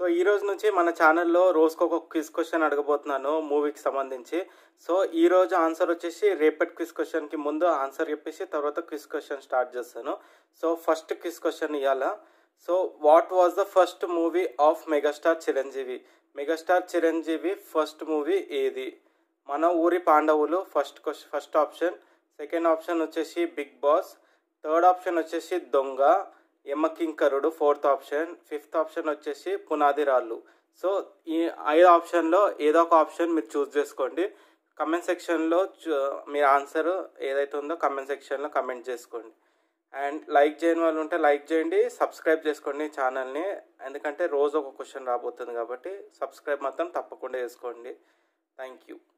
so ఈ రోజు నుంచి మన ఛానల్లో రోజుకు ఒక క్విజ్ క్వశ్చన్ అడగబోతున్నాను మూవీకి సంబంధించి సో ఈ రోజు ఆన్సర్ వచ్చేసి రేపటి క్విజ్ క్వశ్చన్కి ముందు ఆన్సర్ చెప్పేసి తర్వాత క్విజ్ క్వశ్చన్ స్టార్ట్ చేస్తాను సో ఫస్ట్ క్విజ్ క్వశ్చన్ ఇవ్వాల so what was the first movie of megastar Chiranjeevi megastar Chiranjeevi first movie ఏది Mana Voori Pandavulu first question first option second option వచ్చేసి బిగ్ బాస్ థర్డ్ ఆప్షన్ వచ్చేసి Donga Yamakinkarudu fourth option fifth option వచ్చేసి పునాది రాళ్ళు so ఈ ఐదు ఆప్షన్లో ఏదో ఒక ఆప్షన్ మీరు చూస్ చేసుకోండి కమెంట్ సెక్షన్లో మీ ఆన్సర్ ఏదైతే ఉందో కమెంట్ సెక్షన్లో కమెంట్ చేసుకోండి అండ్ లైక్ చేయని వాళ్ళు ఉంటే లైక్ చేయండి సబ్స్క్రైబ్ చేసుకోండి ఛానల్ని ఎందుకంటే రోజు ఒక క్వశ్చన్ రాబోతుంది కాబట్టి సబ్స్క్రైబ్ మాత్రం తప్పకుండా చేసుకోండి థ్యాంక్ యూ